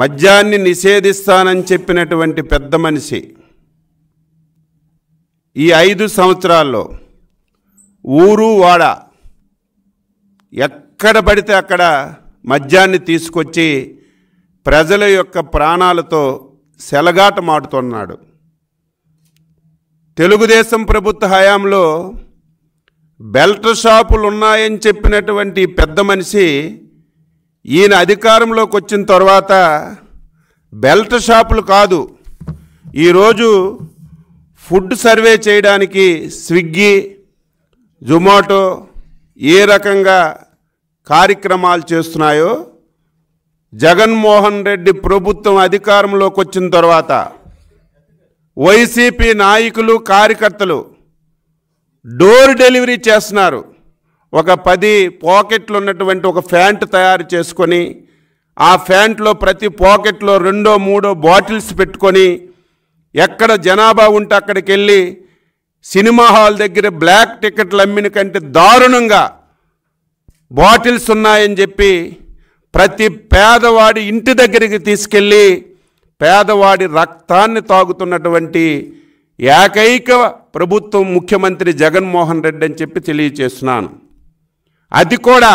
మద్యాన్ని నిషేధిస్తానని చెప్పినటువంటి పెద్ద మనిషి ఈ ఐదు సంవత్సరాల్లో ఊరు వాడ ఎక్కడ పడితే అక్కడ మద్యాన్ని తీసుకొచ్చి ప్రజల యొక్క ప్రాణాలతో సెలగాట మాటుతున్నాడు తెలుగుదేశం ప్రభుత్వ హయాంలో బెల్ట్ షాపులు ఉన్నాయని చెప్పినటువంటి పెద్ద మనిషి ఈయన అధికారంలోకి వచ్చిన తర్వాత బెల్ట్ షాపులు కాదు ఈరోజు ఫుడ్ సర్వే చేయడానికి స్విగ్గీ జొమాటో ఏ రకంగా కార్యక్రమాలు చేస్తున్నాయో జగన్మోహన్ రెడ్డి ప్రభుత్వం అధికారంలోకి వచ్చిన తర్వాత వైసీపీ నాయకులు కార్యకర్తలు డోర్ డెలివరీ చేస్తున్నారు ఒక పది పాకెట్లు ఉన్నటువంటి ఒక ఫ్యాంట్ తయారు చేసుకొని ఆ ఫ్యాంట్లో ప్రతి పాకెట్లో రెండో మూడో బాటిల్స్ పెట్టుకొని ఎక్కడ జనాభా ఉంటే అక్కడికి వెళ్ళి సినిమా హాల్ దగ్గర బ్లాక్ టికెట్లు అమ్మిన కంటే దారుణంగా బాటిల్స్ ఉన్నాయని చెప్పి ప్రతి పేదవాడి ఇంటి దగ్గరికి తీసుకెళ్ళి పేదవాడి రక్తాన్ని తాగుతున్నటువంటి ఏకైక ప్రభుత్వం ముఖ్యమంత్రి జగన్మోహన్ రెడ్డి అని చెప్పి తెలియచేస్తున్నాను అది కూడా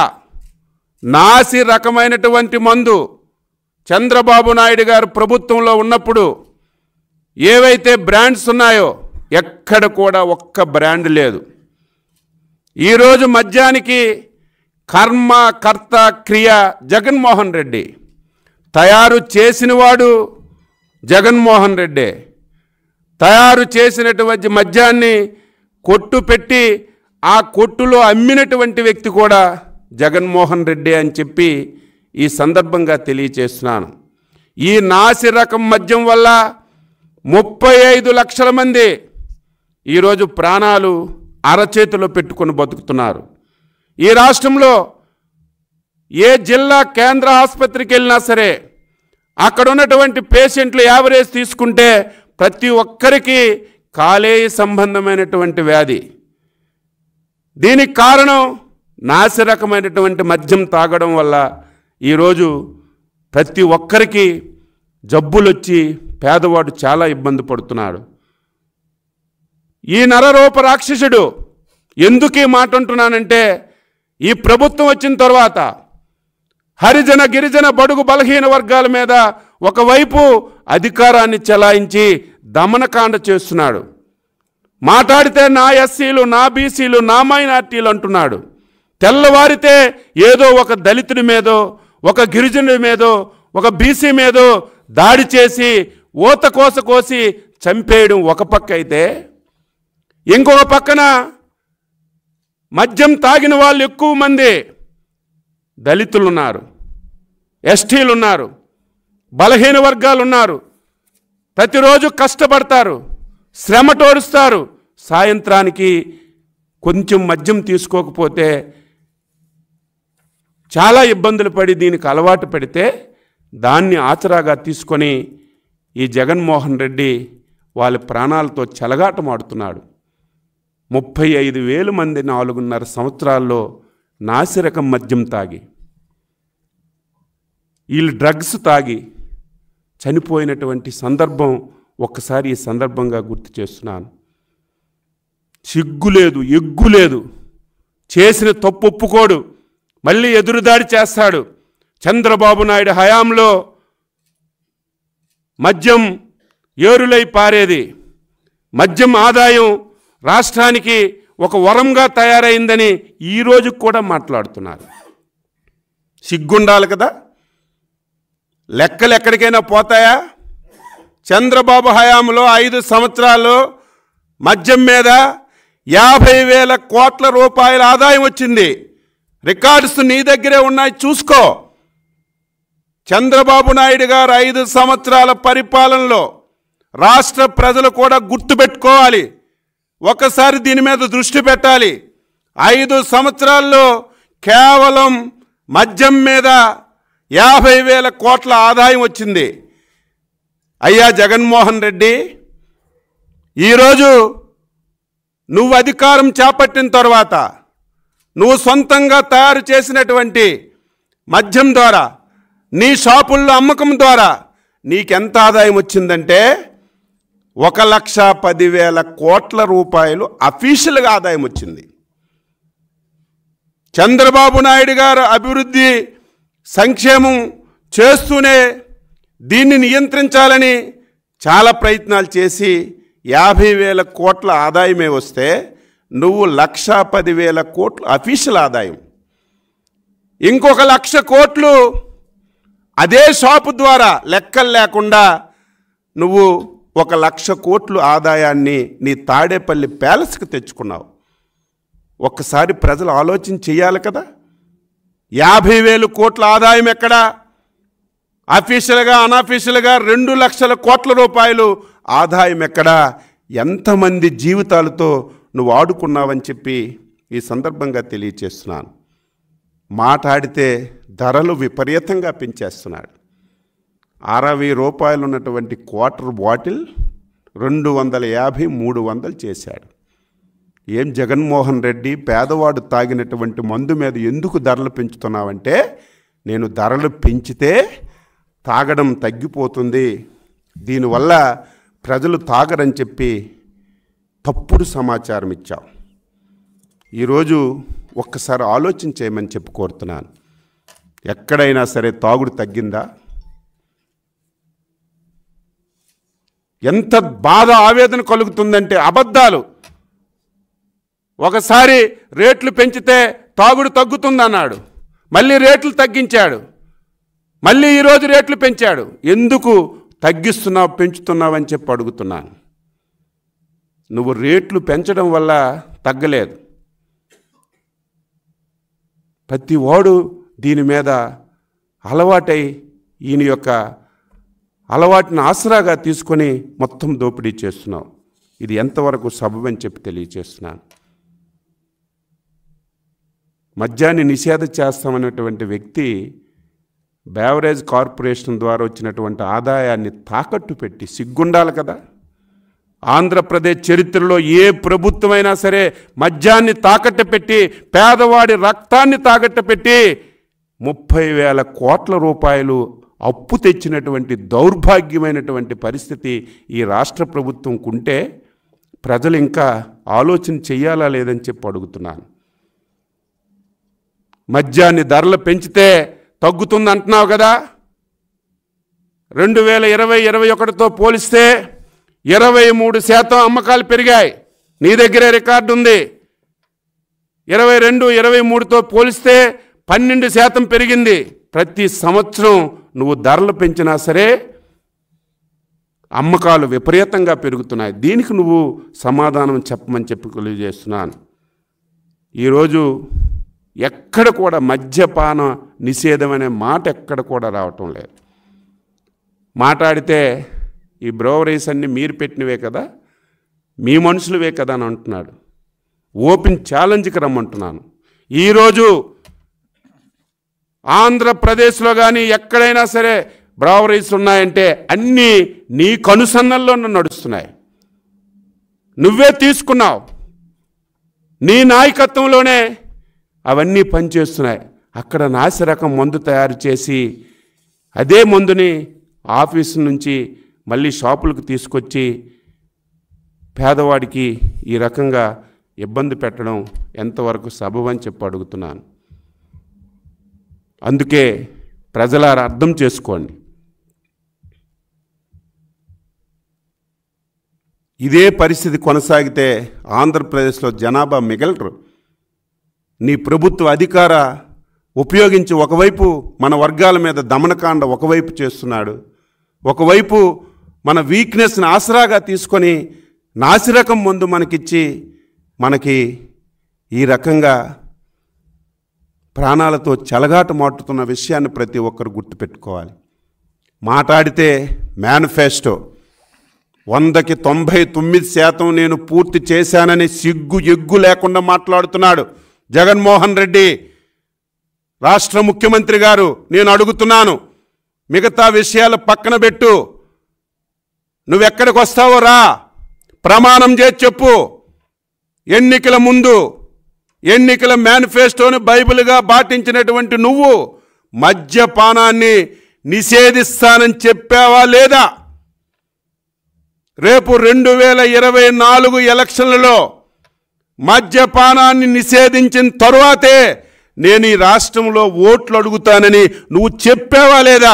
నాసి రకమైనటువంటి మందు చంద్రబాబు నాయుడు గారు ప్రభుత్వంలో ఉన్నప్పుడు ఏవైతే బ్రాండ్స్ ఉన్నాయో ఎక్కడ కూడా ఒక్క బ్రాండ్ లేదు ఈరోజు మద్యానికి కర్మ కర్త క్రియ జగన్మోహన్ రెడ్డి తయారు చేసినవాడు జగన్మోహన్ రెడ్డి తయారు చేసినటువంటి మద్యాన్ని కొట్టు పెట్టి ఆ కొట్టులో అమ్మినటువంటి వ్యక్తి కూడా జగన్మోహన్ రెడ్డి అని చెప్పి ఈ సందర్భంగా తెలియచేస్తున్నాను ఈ నాసి రకం మద్యం వల్ల ముప్పై ఐదు లక్షల మంది ఈరోజు ప్రాణాలు అరచేతిలో పెట్టుకొని బతుకుతున్నారు ఈ రాష్ట్రంలో ఏ జిల్లా కేంద్ర ఆసుపత్రికి వెళ్ళినా సరే అక్కడ ఉన్నటువంటి పేషెంట్లు యావరేజ్ తీసుకుంటే ప్రతి ఒక్కరికి కాలేయ సంబంధమైనటువంటి వ్యాధి దీనికి కారణం నాసిరకమైనటువంటి మద్యం తాగడం వల్ల ఈరోజు ప్రతి ఒక్కరికి జబ్బులొచ్చి పేదవాడు చాలా ఇబ్బంది పడుతున్నాడు ఈ నరరూప రాక్షసుడు ఎందుకు ఈ మాట అంటున్నానంటే ఈ ప్రభుత్వం వచ్చిన తర్వాత హరిజన గిరిజన బడుగు బలహీన వర్గాల మీద ఒకవైపు అధికారాన్ని చెలాయించి దమనకాండ చేస్తున్నాడు మాట్లాడితే నా ఎస్సీలు నా బీసీలు నా మైనార్టీలు అంటున్నాడు తెల్లవారితే ఏదో ఒక దళితుడి మీదో ఒక గిరిజనుడి మీదో ఒక బీసీ మీదో దాడి చేసి ఓత కోస కోసి చంపేయడం ఒక పక్క అయితే ఇంకొక పక్కన మద్యం తాగిన వాళ్ళు ఎక్కువ మంది దళితులు ఉన్నారు ఎస్టీలు ఉన్నారు బలహీన వర్గాలు ఉన్నారు ప్రతిరోజు కష్టపడతారు శ్రమ తోరుస్తారు సాయంత్రానికి కొంచెం మద్యం తీసుకోకపోతే చాలా ఇబ్బందులు పడి దీనికి అలవాటు పడితే దాన్ని ఆచరాగా తీసుకొని ఈ జగన్మోహన్ రెడ్డి వాళ్ళ ప్రాణాలతో చెలగాటమాడుతున్నాడు ముప్పై ఐదు వేల మంది నాలుగున్నర సంవత్సరాల్లో నాసిరకం మద్యం తాగి వీళ్ళు డ్రగ్స్ తాగి చనిపోయినటువంటి సందర్భం ఒక్కసారి ఈ సందర్భంగా గుర్తు చేస్తున్నాను సిగ్గులేదు ఎగ్గులేదు చేసిన తప్పు ఒప్పుకోడు మళ్ళీ ఎదురుదాడి చేస్తాడు చంద్రబాబు నాయుడు హయాంలో మద్యం ఏరులై పారేది మద్యం ఆదాయం రాష్ట్రానికి ఒక వరంగా తయారైందని ఈరోజు కూడా మాట్లాడుతున్నారు సిగ్గుండాలి కదా లెక్కలు ఎక్కడికైనా పోతాయా చంద్రబాబు హయాంలో ఐదు సంవత్సరాల్లో మద్యం మీద యాభై వేల కోట్ల రూపాయల ఆదాయం వచ్చింది రికార్డ్స్ నీ దగ్గరే ఉన్నాయి చూసుకో చంద్రబాబు నాయుడు గారు ఐదు సంవత్సరాల పరిపాలనలో రాష్ట్ర ప్రజలు కూడా గుర్తుపెట్టుకోవాలి ఒకసారి దీని మీద దృష్టి పెట్టాలి ఐదు సంవత్సరాల్లో కేవలం మద్యం మీద యాభై వేల కోట్ల ఆదాయం వచ్చింది అయ్యా జగన్మోహన్ రెడ్డి ఈరోజు నువ్వు అధికారం చేపట్టిన తర్వాత నువ్వు సొంతంగా తయారు చేసినటువంటి మద్యం ద్వారా నీ షాపుల్లో అమ్మకం ద్వారా నీకెంత ఆదాయం వచ్చిందంటే ఒక లక్ష పదివేల కోట్ల రూపాయలు అఫీషియల్గా ఆదాయం వచ్చింది చంద్రబాబు నాయుడు గారు అభివృద్ధి సంక్షేమం చేస్తూనే దీన్ని నియంత్రించాలని చాలా ప్రయత్నాలు చేసి యాభై వేల కోట్ల ఆదాయమే వస్తే నువ్వు లక్ష పదివేల కోట్ల అఫీషియల్ ఆదాయం ఇంకొక లక్ష కోట్లు అదే షాపు ద్వారా లెక్కలు లేకుండా నువ్వు ఒక లక్ష కోట్లు ఆదాయాన్ని నీ తాడేపల్లి ప్యాలెస్కి తెచ్చుకున్నావు ఒక్కసారి ప్రజలు ఆలోచన చేయాలి కదా యాభై వేలు కోట్ల ఆదాయం ఎక్కడా అఫీషియల్గా అన్అఫీషియల్గా రెండు లక్షల కోట్ల రూపాయలు ఆదాయం ఎక్కడా ఎంతమంది జీవితాలతో నువ్వు ఆడుకున్నావని చెప్పి ఈ సందర్భంగా తెలియచేస్తున్నాను మాట్లాడితే ధరలు విపరీతంగా పెంచేస్తున్నాడు అరవై రూపాయలు ఉన్నటువంటి క్వార్టర్ బాటిల్ రెండు వందల యాభై మూడు వందలు చేశాడు ఏం జగన్మోహన్ రెడ్డి పేదవాడు తాగినటువంటి మందు మీద ఎందుకు ధరలు పెంచుతున్నావంటే నేను ధరలు పెంచితే తాగడం తగ్గిపోతుంది దీనివల్ల ప్రజలు తాగరని చెప్పి తప్పుడు సమాచారం ఇచ్చావు ఈరోజు ఒక్కసారి ఆలోచన చేయమని చెప్పి కోరుతున్నాను ఎక్కడైనా సరే తాగుడు తగ్గిందా ఎంత బాధ ఆవేదన కలుగుతుందంటే అబద్ధాలు ఒకసారి రేట్లు పెంచితే తాగుడు తగ్గుతుందన్నాడు మళ్ళీ రేట్లు తగ్గించాడు మళ్ళీ ఈరోజు రేట్లు పెంచాడు ఎందుకు తగ్గిస్తున్నావు పెంచుతున్నావు అని చెప్పి అడుగుతున్నాను నువ్వు రేట్లు పెంచడం వల్ల తగ్గలేదు ప్రతి వాడు దీని మీద అలవాటై ఈయన యొక్క అలవాటును ఆసరాగా తీసుకొని మొత్తం దోపిడీ చేస్తున్నావు ఇది ఎంతవరకు సబబని చెప్పి తెలియచేస్తున్నాను మద్యాన్ని నిషేధ చేస్తామనేటువంటి వ్యక్తి బ్యావరేజ్ కార్పొరేషన్ ద్వారా వచ్చినటువంటి ఆదాయాన్ని తాకట్టు పెట్టి సిగ్గుండాలి కదా ఆంధ్రప్రదేశ్ చరిత్రలో ఏ ప్రభుత్వమైనా సరే మద్యాన్ని తాకట్టు పెట్టి పేదవాడి రక్తాన్ని తాకట్టు పెట్టి ముప్పై వేల కోట్ల రూపాయలు అప్పు తెచ్చినటువంటి దౌర్భాగ్యమైనటువంటి పరిస్థితి ఈ రాష్ట్ర కుంటే ప్రజలు ఇంకా ఆలోచన చెయ్యాలా లేదని చెప్పి అడుగుతున్నాను మద్యాన్ని ధరలు పెంచితే తగ్గుతుంది అంటున్నావు కదా రెండు వేల ఇరవై ఇరవై ఒకటితో పోలిస్తే ఇరవై మూడు శాతం అమ్మకాలు పెరిగాయి నీ దగ్గరే రికార్డు ఉంది ఇరవై రెండు ఇరవై మూడుతో పోలిస్తే పన్నెండు శాతం పెరిగింది ప్రతి సంవత్సరం నువ్వు ధరలు పెంచినా సరే అమ్మకాలు విపరీతంగా పెరుగుతున్నాయి దీనికి నువ్వు సమాధానం చెప్పమని చెప్పి తెలియజేస్తున్నాను ఈరోజు ఎక్కడ కూడా మద్యపాన నిషేధం అనే మాట ఎక్కడ కూడా రావటం లేదు మాట్లాడితే ఈ బ్రోవరీస్ అన్నీ మీరు పెట్టినవే కదా మీ మనుషులువే కదా అని అంటున్నాడు ఓపెన్ ఛాలెంజ్కి రమ్మంటున్నాను ఈరోజు ఆంధ్రప్రదేశ్లో కానీ ఎక్కడైనా సరే బ్రావరీస్ ఉన్నాయంటే అన్నీ నీ కనుసన్నల్లో నడుస్తున్నాయి నువ్వే తీసుకున్నావు నీ నాయకత్వంలోనే అవన్నీ పనిచేస్తున్నాయి అక్కడ నాసిరకం మందు తయారు చేసి అదే మందుని ఆఫీస్ నుంచి మళ్ళీ షాపులకు తీసుకొచ్చి పేదవాడికి ఈ రకంగా ఇబ్బంది పెట్టడం ఎంతవరకు సబబని చెప్పి అడుగుతున్నాను అందుకే ప్రజల అర్థం చేసుకోండి ఇదే పరిస్థితి కొనసాగితే ఆంధ్రప్రదేశ్లో జనాభా మిగలరు నీ ప్రభుత్వ అధికార ఉపయోగించి ఒకవైపు మన వర్గాల మీద దమనకాండ ఒకవైపు చేస్తున్నాడు ఒకవైపు మన వీక్నెస్ని ఆసరాగా తీసుకొని నాసిరకం ముందు మనకిచ్చి మనకి ఈ రకంగా ప్రాణాలతో మాటుతున్న విషయాన్ని ప్రతి ఒక్కరు గుర్తుపెట్టుకోవాలి మాట్లాడితే మేనిఫెస్టో వందకి తొంభై తొమ్మిది శాతం నేను పూర్తి చేశానని సిగ్గు ఎగ్గు లేకుండా మాట్లాడుతున్నాడు జగన్మోహన్ రెడ్డి రాష్ట్ర ముఖ్యమంత్రి గారు నేను అడుగుతున్నాను మిగతా విషయాలు పక్కన పెట్టు నువ్వెక్కడికి వస్తావో రా ప్రమాణం చేసి చెప్పు ఎన్నికల ముందు ఎన్నికల మేనిఫెస్టోని బైబిల్గా పాటించినటువంటి నువ్వు మద్యపానాన్ని నిషేధిస్తానని చెప్పావా లేదా రేపు రెండు వేల ఇరవై నాలుగు ఎలక్షన్లలో మద్యపానాన్ని నిషేధించిన తరువాతే నేను ఈ రాష్ట్రంలో ఓట్లు అడుగుతానని నువ్వు చెప్పావా లేదా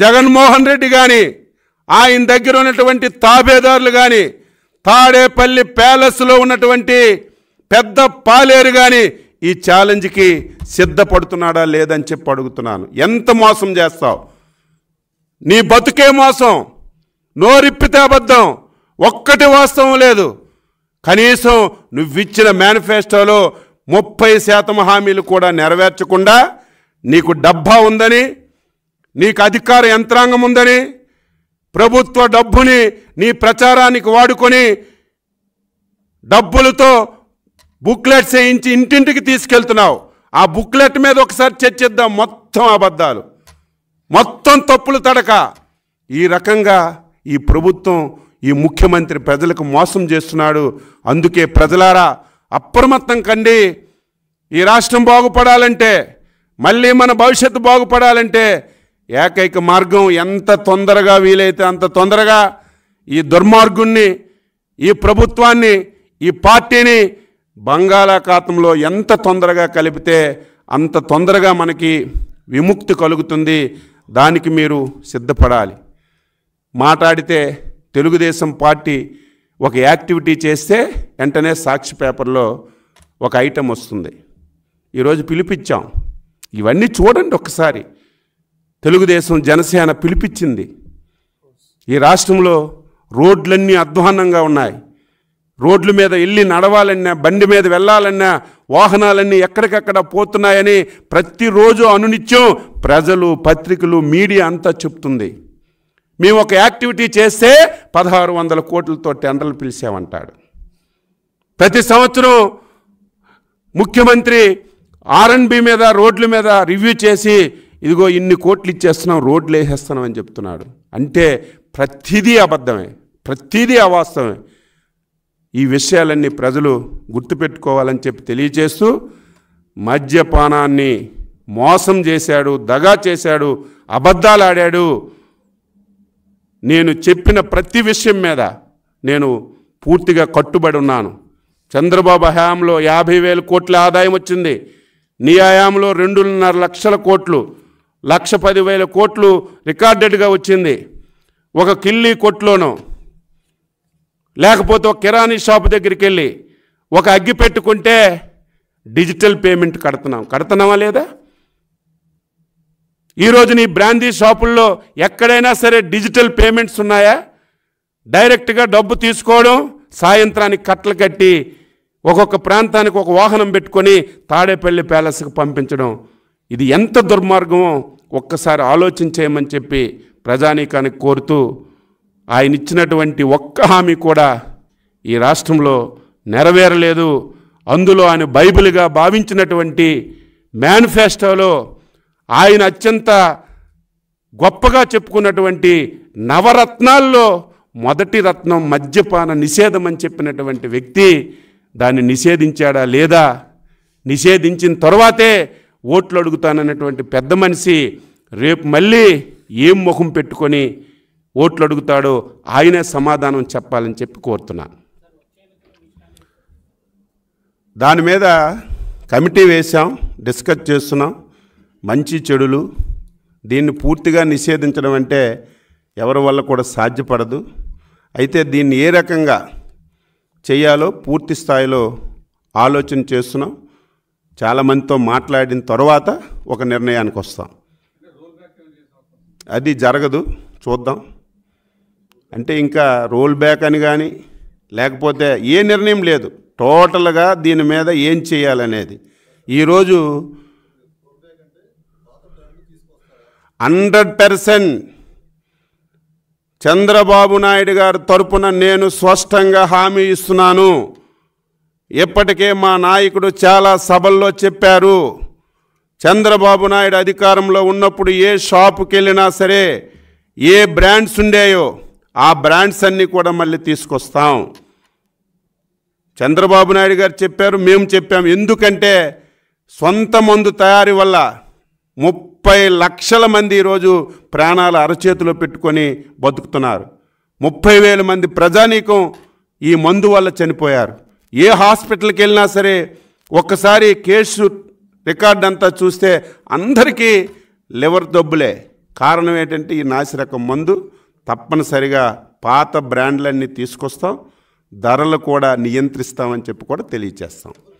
జగన్మోహన్ రెడ్డి కానీ ఆయన దగ్గర ఉన్నటువంటి తాబేదారులు కానీ తాడేపల్లి ప్యాలెస్లో ఉన్నటువంటి పెద్ద పాలేరు కానీ ఈ ఛాలెంజ్కి సిద్ధపడుతున్నాడా లేదని చెప్పి అడుగుతున్నాను ఎంత మోసం చేస్తావు నీ బతుకే మోసం నోరిప్పితే అబద్ధం ఒక్కటి వాస్తవం లేదు కనీసం నువ్విచ్చిన మేనిఫెస్టోలో ముప్పై శాతం హామీలు కూడా నెరవేర్చకుండా నీకు డబ్బా ఉందని నీకు అధికార యంత్రాంగం ఉందని ప్రభుత్వ డబ్బుని నీ ప్రచారానికి వాడుకొని డబ్బులతో బుక్లెట్ చేయించి ఇంటింటికి తీసుకెళ్తున్నావు ఆ బుక్లెట్ మీద ఒకసారి చర్చిద్దాం మొత్తం అబద్ధాలు మొత్తం తప్పులు తడక ఈ రకంగా ఈ ప్రభుత్వం ఈ ముఖ్యమంత్రి ప్రజలకు మోసం చేస్తున్నాడు అందుకే ప్రజలారా అప్రమత్తం కండి ఈ రాష్ట్రం బాగుపడాలంటే మళ్ళీ మన భవిష్యత్తు బాగుపడాలంటే ఏకైక మార్గం ఎంత తొందరగా వీలైతే అంత తొందరగా ఈ దుర్మార్గుణ్ణి ఈ ప్రభుత్వాన్ని ఈ పార్టీని బంగాళాఖాతంలో ఎంత తొందరగా కలిపితే అంత తొందరగా మనకి విముక్తి కలుగుతుంది దానికి మీరు సిద్ధపడాలి మాట్లాడితే తెలుగుదేశం పార్టీ ఒక యాక్టివిటీ చేస్తే వెంటనే సాక్షి పేపర్లో ఒక ఐటెం వస్తుంది ఈరోజు పిలిపించాం ఇవన్నీ చూడండి ఒకసారి తెలుగుదేశం జనసేన పిలిపించింది ఈ రాష్ట్రంలో రోడ్లన్నీ అధ్వానంగా ఉన్నాయి రోడ్ల మీద వెళ్ళి నడవాలన్నా బండి మీద వెళ్ళాలన్నా వాహనాలన్నీ ఎక్కడికక్కడ పోతున్నాయని ప్రతిరోజు అనునిత్యం ప్రజలు పత్రికలు మీడియా అంతా చెప్తుంది మేము ఒక యాక్టివిటీ చేస్తే పదహారు వందల కోట్లతో టెండర్లు పిలిచామంటాడు ప్రతి సంవత్సరం ముఖ్యమంత్రి ఆర్ఎన్బి మీద రోడ్ల మీద రివ్యూ చేసి ఇదిగో ఇన్ని కోట్లు ఇచ్చేస్తున్నాం రోడ్లు వేసేస్తున్నాం అని చెప్తున్నాడు అంటే ప్రతిదీ అబద్ధమే ప్రతిదీ అవాస్తవమే ఈ విషయాలన్నీ ప్రజలు గుర్తుపెట్టుకోవాలని చెప్పి తెలియజేస్తూ మద్యపానాన్ని మోసం చేశాడు దగా చేశాడు అబద్ధాలు ఆడాడు నేను చెప్పిన ప్రతి విషయం మీద నేను పూర్తిగా కట్టుబడి ఉన్నాను చంద్రబాబు హయాంలో యాభై వేల కోట్ల ఆదాయం వచ్చింది నీ హయాంలో రెండున్నర లక్షల కోట్లు లక్ష పదివేల కోట్లు రికార్డెడ్గా వచ్చింది ఒక కిల్లీ కొట్లోనో లేకపోతే ఒక కిరాణీ షాప్ దగ్గరికి వెళ్ళి ఒక అగ్గి పెట్టుకుంటే డిజిటల్ పేమెంట్ కడుతున్నాం కడుతున్నావా లేదా ఈరోజు నీ బ్రాందీ షాపుల్లో ఎక్కడైనా సరే డిజిటల్ పేమెంట్స్ ఉన్నాయా డైరెక్ట్గా డబ్బు తీసుకోవడం సాయంత్రానికి కట్టలు కట్టి ఒక్కొక్క ప్రాంతానికి ఒక వాహనం పెట్టుకొని తాడేపల్లి ప్యాలెస్కి పంపించడం ఇది ఎంత దుర్మార్గమో ఒక్కసారి ఆలోచించేయమని చెప్పి ప్రజానీకానికి కోరుతూ ఆయన ఇచ్చినటువంటి ఒక్క హామీ కూడా ఈ రాష్ట్రంలో నెరవేరలేదు అందులో ఆయన బైబిల్గా భావించినటువంటి మేనిఫెస్టోలో ఆయన అత్యంత గొప్పగా చెప్పుకున్నటువంటి నవరత్నాల్లో మొదటి రత్నం మద్యపాన నిషేధం అని చెప్పినటువంటి వ్యక్తి దాన్ని నిషేధించాడా లేదా నిషేధించిన తర్వాతే ఓట్లు అడుగుతానన్నటువంటి పెద్ద మనిషి రేపు మళ్ళీ ఏం ముఖం పెట్టుకొని ఓట్లు అడుగుతాడో ఆయనే సమాధానం చెప్పాలని చెప్పి కోరుతున్నా దాని మీద కమిటీ వేశాం డిస్కస్ చేస్తున్నాం మంచి చెడులు దీన్ని పూర్తిగా నిషేధించడం అంటే ఎవరి వల్ల కూడా సాధ్యపడదు అయితే దీన్ని ఏ రకంగా చేయాలో పూర్తి స్థాయిలో ఆలోచన చేస్తున్నాం చాలామందితో మాట్లాడిన తర్వాత ఒక నిర్ణయానికి వస్తాం అది జరగదు చూద్దాం అంటే ఇంకా రోల్ బ్యాక్ అని కానీ లేకపోతే ఏ నిర్ణయం లేదు టోటల్గా దీని మీద ఏం చేయాలనేది ఈరోజు హండ్రెడ్ పర్సెంట్ చంద్రబాబు నాయుడు గారి తరపున నేను స్పష్టంగా హామీ ఇస్తున్నాను ఇప్పటికే మా నాయకుడు చాలా సభల్లో చెప్పారు చంద్రబాబు నాయుడు అధికారంలో ఉన్నప్పుడు ఏ షాపుకి వెళ్ళినా సరే ఏ బ్రాండ్స్ ఉండేయో ఆ బ్రాండ్స్ అన్నీ కూడా మళ్ళీ తీసుకొస్తాం చంద్రబాబు నాయుడు గారు చెప్పారు మేము చెప్పాం ఎందుకంటే సొంత మందు తయారీ వల్ల ముప్పై ముప్పై లక్షల మంది ఈరోజు ప్రాణాలు అరచేతిలో పెట్టుకొని బతుకుతున్నారు ముప్పై వేల మంది ప్రజానీకం ఈ మందు వల్ల చనిపోయారు ఏ హాస్పిటల్కి వెళ్ళినా సరే ఒక్కసారి కేసు రికార్డ్ అంతా చూస్తే అందరికీ లివర్ దబ్బులే కారణం ఏంటంటే ఈ నాసిరకం మందు తప్పనిసరిగా పాత బ్రాండ్లన్నీ తీసుకొస్తాం ధరలు కూడా నియంత్రిస్తామని చెప్పి కూడా తెలియచేస్తాం